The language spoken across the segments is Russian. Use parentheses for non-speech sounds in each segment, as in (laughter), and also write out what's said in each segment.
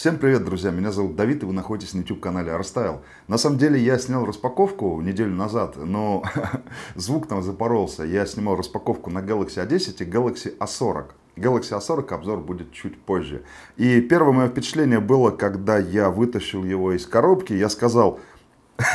Всем привет, друзья! Меня зовут Давид, и вы находитесь на YouTube-канале Арстайл. На самом деле, я снял распаковку неделю назад, но (laughs) звук там запоролся. Я снимал распаковку на Galaxy A10 и Galaxy A40. Galaxy A40 обзор будет чуть позже. И первое мое впечатление было, когда я вытащил его из коробки, я сказал... (laughs)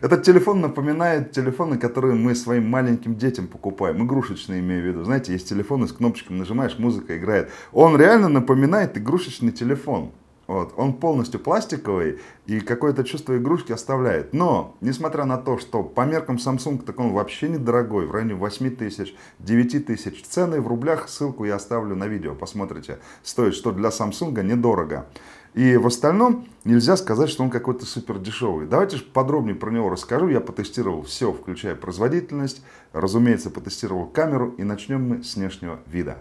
Этот телефон напоминает телефоны, которые мы своим маленьким детям покупаем. Игрушечные, имею в виду. Знаете, есть телефоны с кнопочками, нажимаешь, музыка играет. Он реально напоминает игрушечный телефон. Вот. Он полностью пластиковый и какое-то чувство игрушки оставляет. Но, несмотря на то, что по меркам Samsung так он вообще недорогой, в районе 8 тысяч, 9 тысяч, цены в рублях, ссылку я оставлю на видео, посмотрите. Стоит, что для Samsung недорого. И в остальном нельзя сказать, что он какой-то супер дешевый. Давайте же подробнее про него расскажу. Я потестировал все, включая производительность, разумеется, потестировал камеру и начнем мы с внешнего вида.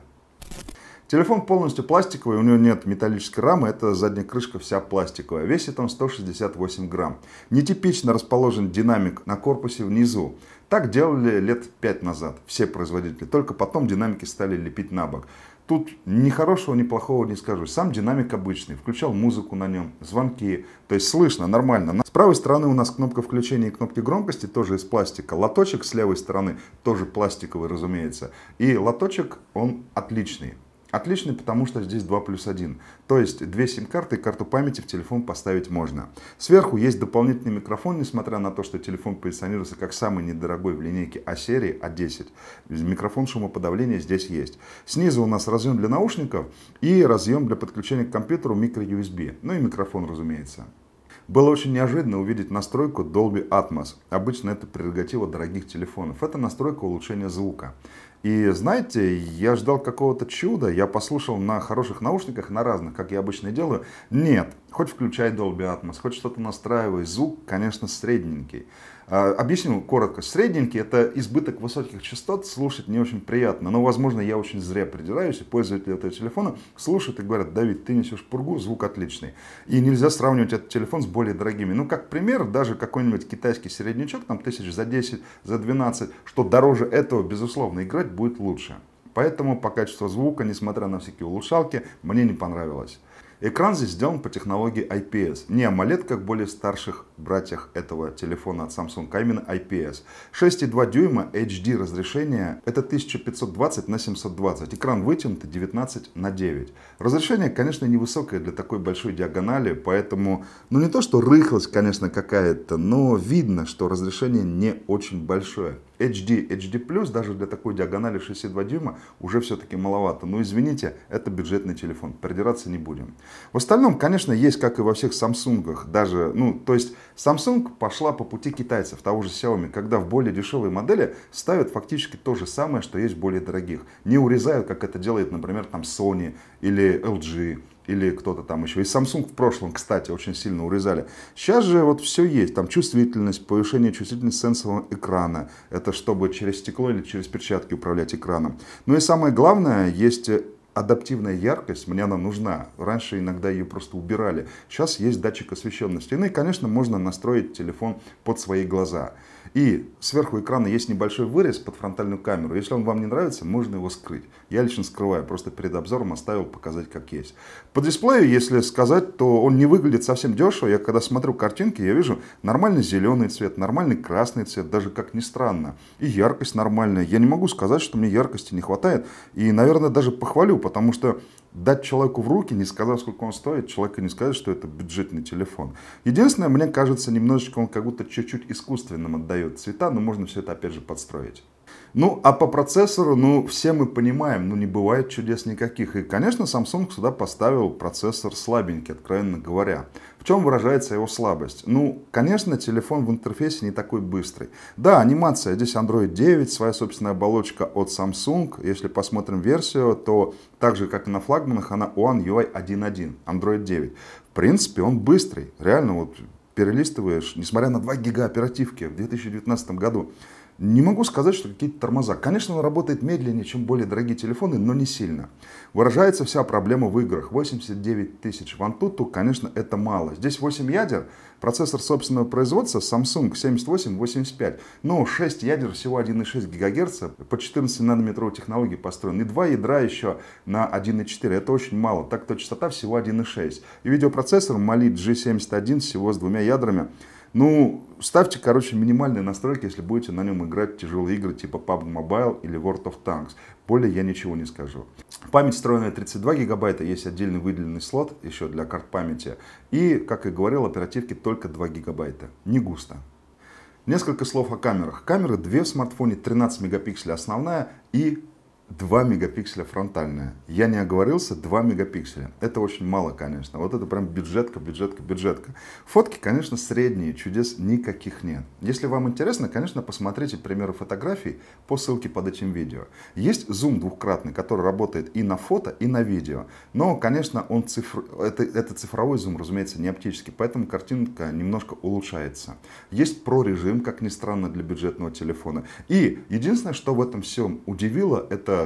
Телефон полностью пластиковый, у него нет металлической рамы, это задняя крышка вся пластиковая. Весит он 168 грамм. Нетипично расположен динамик на корпусе внизу. Так делали лет 5 назад все производители, только потом динамики стали лепить на бок. Тут ни хорошего, ни плохого не скажу. Сам динамик обычный. Включал музыку на нем, звонки. То есть слышно, нормально. С правой стороны у нас кнопка включения и кнопки громкости тоже из пластика. Лоточек с левой стороны тоже пластиковый, разумеется. И лоточек, он отличный. Отличный, потому что здесь 2 плюс 1. То есть две сим-карты и карту памяти в телефон поставить можно. Сверху есть дополнительный микрофон, несмотря на то, что телефон позиционируется как самый недорогой в линейке А-серии А10. Микрофон шумоподавления здесь есть. Снизу у нас разъем для наушников и разъем для подключения к компьютеру micro-USB. Ну и микрофон, разумеется. Было очень неожиданно увидеть настройку Dolby Atmos. Обычно это прерогатива дорогих телефонов. Это настройка улучшения звука. И знаете, я ждал какого-то чуда, я послушал на хороших наушниках, на разных, как я обычно делаю. Нет, хоть включай Dolby Atmos, хоть что-то настраивай, звук, конечно, средненький. А, объясню коротко. Средненький – это избыток высоких частот, слушать не очень приятно. Но, возможно, я очень зря придираюсь, и пользователи этого телефона слушают и говорят, Давид, ты несешь пургу, звук отличный. И нельзя сравнивать этот телефон с более дорогими. Ну, как пример, даже какой-нибудь китайский середнячок, там тысяч за 10, за 12, что дороже этого, безусловно, играть будет лучше. Поэтому по качеству звука, несмотря на всякие улучшалки, мне не понравилось. Экран здесь сделан по технологии IPS, не AMOLED, как более старших братьях этого телефона от Samsung, а именно IPS. 6,2 дюйма HD разрешение это 1520 на 720. Экран вытянутый 19 на 9. Разрешение, конечно, невысокое для такой большой диагонали, поэтому, ну не то, что рыхлость, конечно, какая-то, но видно, что разрешение не очень большое. HD, HD+, даже для такой диагонали 62 дюйма уже все-таки маловато. Но извините, это бюджетный телефон, придираться не будем. В остальном, конечно, есть, как и во всех Samsung, даже, ну, то есть Samsung пошла по пути китайцев, того же Xiaomi, когда в более дешевые модели ставят фактически то же самое, что есть в более дорогих. Не урезают, как это делает, например, там Sony или LG или кто-то там еще. И Samsung в прошлом, кстати, очень сильно урезали. Сейчас же вот все есть. Там чувствительность, повышение чувствительности сенсорного экрана. Это чтобы через стекло или через перчатки управлять экраном. Ну и самое главное, есть адаптивная яркость, мне она нужна. Раньше иногда ее просто убирали. Сейчас есть датчик освещенности. Ну и, конечно, можно настроить телефон под свои глаза. И сверху экрана есть небольшой вырез под фронтальную камеру. Если он вам не нравится, можно его скрыть. Я лично скрываю, просто перед обзором оставил показать как есть. По дисплею, если сказать, то он не выглядит совсем дешево. Я когда смотрю картинки, я вижу нормальный зеленый цвет, нормальный красный цвет, даже как ни странно. И яркость нормальная. Я не могу сказать, что мне яркости не хватает. И, наверное, даже похвалю, потому что дать человеку в руки, не сказав, сколько он стоит, человеку не сказать, что это бюджетный телефон. Единственное, мне кажется, немножечко он как будто чуть-чуть искусственным отдает цвета, но можно все это опять же подстроить. Ну, а по процессору, ну, все мы понимаем, ну, не бывает чудес никаких. И, конечно, Samsung сюда поставил процессор слабенький, откровенно говоря. В чем выражается его слабость? Ну, конечно, телефон в интерфейсе не такой быстрый. Да, анимация, здесь Android 9, своя собственная оболочка от Samsung. Если посмотрим версию, то так же, как и на флагманах, она One UI 1.1, Android 9. В принципе, он быстрый. Реально, вот перелистываешь, несмотря на 2 гига оперативки в 2019 году. Не могу сказать, что какие-то тормоза. Конечно, он работает медленнее, чем более дорогие телефоны, но не сильно. Выражается вся проблема в играх. 89 тысяч в Antutu, конечно, это мало. Здесь 8 ядер, процессор собственного производства Samsung 7885, но 6 ядер, всего 1,6 ГГц, по 14 нанометровой технологии построен, и 2 ядра еще на 1,4, это очень мало, так-то частота всего 1,6. И видеопроцессор Mali G71 всего с двумя ядрами, ну, ставьте, короче, минимальные настройки, если будете на нем играть тяжелые игры типа PUBG Mobile или World of Tanks. Более я ничего не скажу. Память встроенная 32 гигабайта, есть отдельный выделенный слот еще для карт памяти. И, как и говорил, оперативки только 2 гигабайта. Не густо. Несколько слов о камерах. Камеры две в смартфоне, 13 мегапикселей основная и 2 мегапикселя фронтальная. Я не оговорился, 2 мегапикселя. Это очень мало, конечно. Вот это прям бюджетка, бюджетка, бюджетка. Фотки, конечно, средние, чудес никаких нет. Если вам интересно, конечно, посмотрите примеры фотографий по ссылке под этим видео. Есть зум двухкратный, который работает и на фото, и на видео. Но, конечно, он цифр... это, это цифровой зум, разумеется, не оптический, поэтому картинка немножко улучшается. Есть про-режим, как ни странно, для бюджетного телефона. И единственное, что в этом всем удивило, это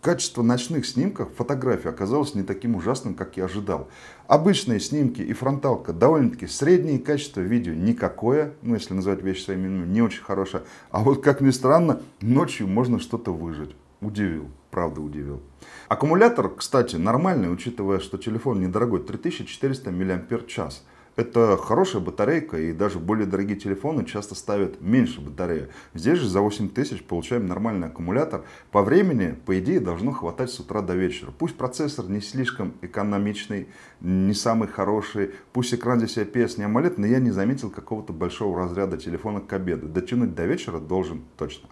Качество ночных снимков фотографий оказалось не таким ужасным, как я ожидал. Обычные снимки и фронталка довольно-таки средние, качество видео никакое, ну если называть вещи своими именами, не очень хорошее. А вот как ни странно, ночью можно что-то выжить. Удивил, правда удивил. Аккумулятор, кстати, нормальный, учитывая, что телефон недорогой, 3400 мАч это хорошая батарейка, и даже более дорогие телефоны часто ставят меньше батареи. Здесь же за 8 тысяч получаем нормальный аккумулятор. По времени, по идее, должно хватать с утра до вечера. Пусть процессор не слишком экономичный, не самый хороший, пусть экран здесь IPS не AMOLED, но я не заметил какого-то большого разряда телефона к обеду. Дотянуть до вечера должен точно.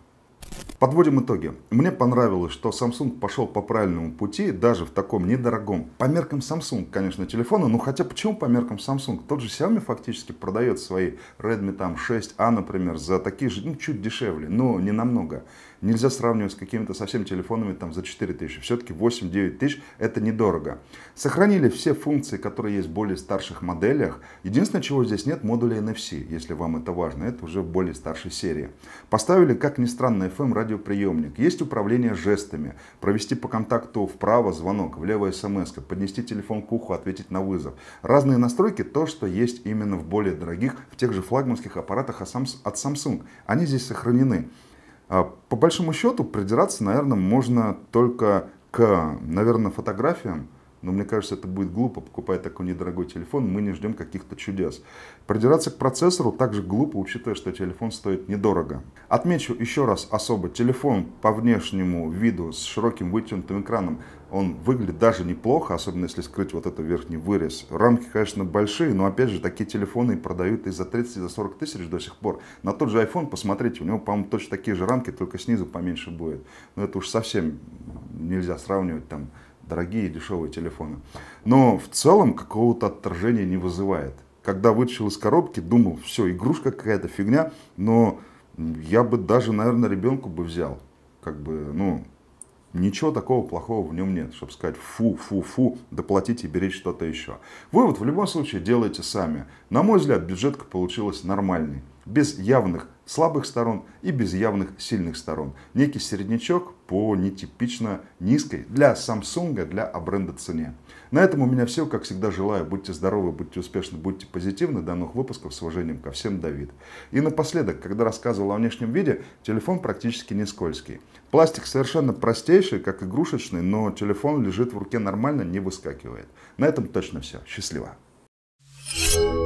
Подводим итоги. Мне понравилось, что Samsung пошел по правильному пути, даже в таком недорогом, по меркам Samsung, конечно, телефона, но хотя почему по меркам Samsung? Тот же Xiaomi фактически продает свои Redmi там 6A, а, например, за такие же, ну, чуть дешевле, но не намного. Нельзя сравнивать с какими-то совсем телефонами там за 4000. Все-таки 8-9 тысяч это недорого. Сохранили все функции, которые есть в более старших моделях. Единственное, чего здесь нет, модуля NFC, если вам это важно. Это уже в более старшей серии. Поставили, как ни странно, FM радио радиоприемник, есть управление жестами, провести по контакту вправо звонок, влево смс, поднести телефон к уху, ответить на вызов. Разные настройки, то, что есть именно в более дорогих, в тех же флагманских аппаратах от Samsung. Они здесь сохранены. А, по большому счету, придираться, наверное, можно только к, наверное, фотографиям, но мне кажется, это будет глупо, покупая такой недорогой телефон, мы не ждем каких-то чудес. Продираться к процессору также глупо, учитывая, что телефон стоит недорого. Отмечу еще раз особо, телефон по внешнему виду с широким вытянутым экраном, он выглядит даже неплохо, особенно если скрыть вот этот верхний вырез. Рамки, конечно, большие, но опять же, такие телефоны продают и за 30, и за 40 тысяч до сих пор. На тот же iPhone, посмотрите, у него, по-моему, точно такие же рамки, только снизу поменьше будет. Но это уж совсем нельзя сравнивать там дорогие и дешевые телефоны. Но в целом какого-то отторжения не вызывает. Когда вытащил из коробки, думал, все, игрушка какая-то фигня, но я бы даже, наверное, ребенку бы взял. Как бы, ну, ничего такого плохого в нем нет, чтобы сказать фу, фу, фу, доплатить и беречь что-то еще. Вывод в любом случае делайте сами. На мой взгляд, бюджетка получилась нормальной без явных слабых сторон и без явных сильных сторон. Некий середнячок по нетипично низкой для Samsung, для бренда цене. На этом у меня все. Как всегда желаю, будьте здоровы, будьте успешны, будьте позитивны. До новых выпусков. С уважением ко всем, Давид. И напоследок, когда рассказывал о внешнем виде, телефон практически не скользкий. Пластик совершенно простейший, как игрушечный, но телефон лежит в руке нормально, не выскакивает. На этом точно все. Счастливо. thank you